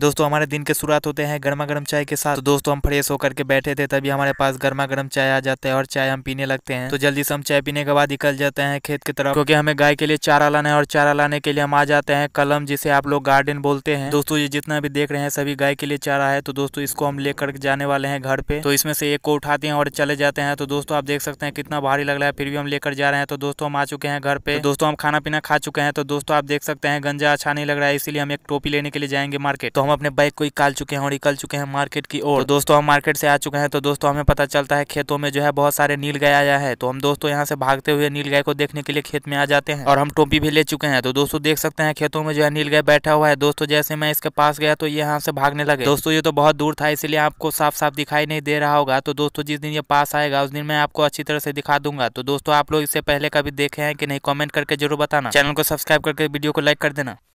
दोस्तों हमारे दिन के शुरुआत होते हैं गर्मा गर्म चाय के साथ तो दोस्तों हम फ्रेश होकर के बैठे थे तभी हमारे पास गर्मा गर्म चाय आ जाता है और चाय हम पीने लगते हैं तो जल्दी से हम चाय पीने के बाद निकल जाते हैं खेत की तरफ क्योंकि हमें गाय के लिए चारा लाना है और चारा लाने के लिए हम आ जाते हैं कलम जिसे आप लोग गार्डन बोलते हैं दोस्तों ये जितना भी देख रहे हैं सभी गाय के लिए चारा है तो दोस्तों इसको हम लेकर जाने वाले हैं घर पे तो इसमें से एक को उठाते हैं और चले जाते हैं तो दोस्तों आप देख सकते हैं कितना भारी लग रहा है फिर भी हम लेकर जा रहे हैं तो दोस्तों हम आ चुके हैं घर पे तो दोस्तों हम खाना पीना खा चुके हैं तो दोस्तों आप देख सकते हैं गंजा अच्छा नहीं लग रहा है इसीलिए हम एक टोपी लेने के लिए जाएंगे मार्केट तो हम अपने बाइक को निकाल चुके हैं और निकल चुके हैं मार्केट की ओर तो दोस्तों हम मार्केट से आ चुके हैं तो दोस्तों हमें पता चलता है खेतों में जो है बहुत सारे नील गाय आया है तो हम दोस्तों यहाँ से भागते हुए नील गाय को देखने के लिए खेत में आ जाते हैं और हम टोपी भी ले चुके हैं तो दोस्तों देख सकते हैं खेतों में जो है नील गाय बैठा हुआ है दोस्तों जैसे मैं इसके पास गया तो ये यहाँ से भागने लगे दोस्तों ये तो बहुत दूर था इसलिए आपको साफ साफ दिखाई नहीं दे रहा होगा तो दोस्तों जिस दिन ये पास आएगा उस दिन मैं आपको अच्छी तरह से दिखा दूंगा तो दोस्तों आप लोग इससे पहले कभी देखे हैं कि नहीं कॉमेंट करके जरूर बताना चैनल को सब्सक्राइब करके वीडियो को लाइक कर देना